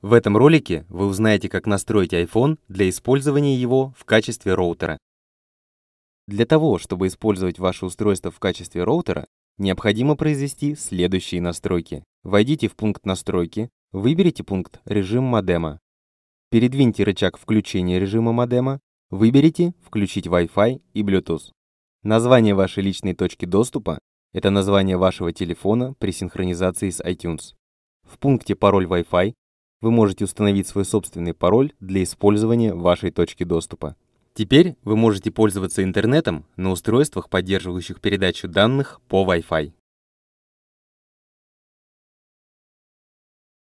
В этом ролике вы узнаете, как настроить iPhone для использования его в качестве роутера. Для того, чтобы использовать ваше устройство в качестве роутера, необходимо произвести следующие настройки. Войдите в пункт «Настройки», выберите пункт «Режим модема». Передвиньте рычаг включения режима модема, выберите «Включить Wi-Fi» и Bluetooth. Название вашей личной точки доступа – это название вашего телефона при синхронизации с iTunes. В пункте «Пароль Wi-Fi» вы можете установить свой собственный пароль для использования вашей точки доступа. Теперь вы можете пользоваться интернетом на устройствах, поддерживающих передачу данных по Wi-Fi.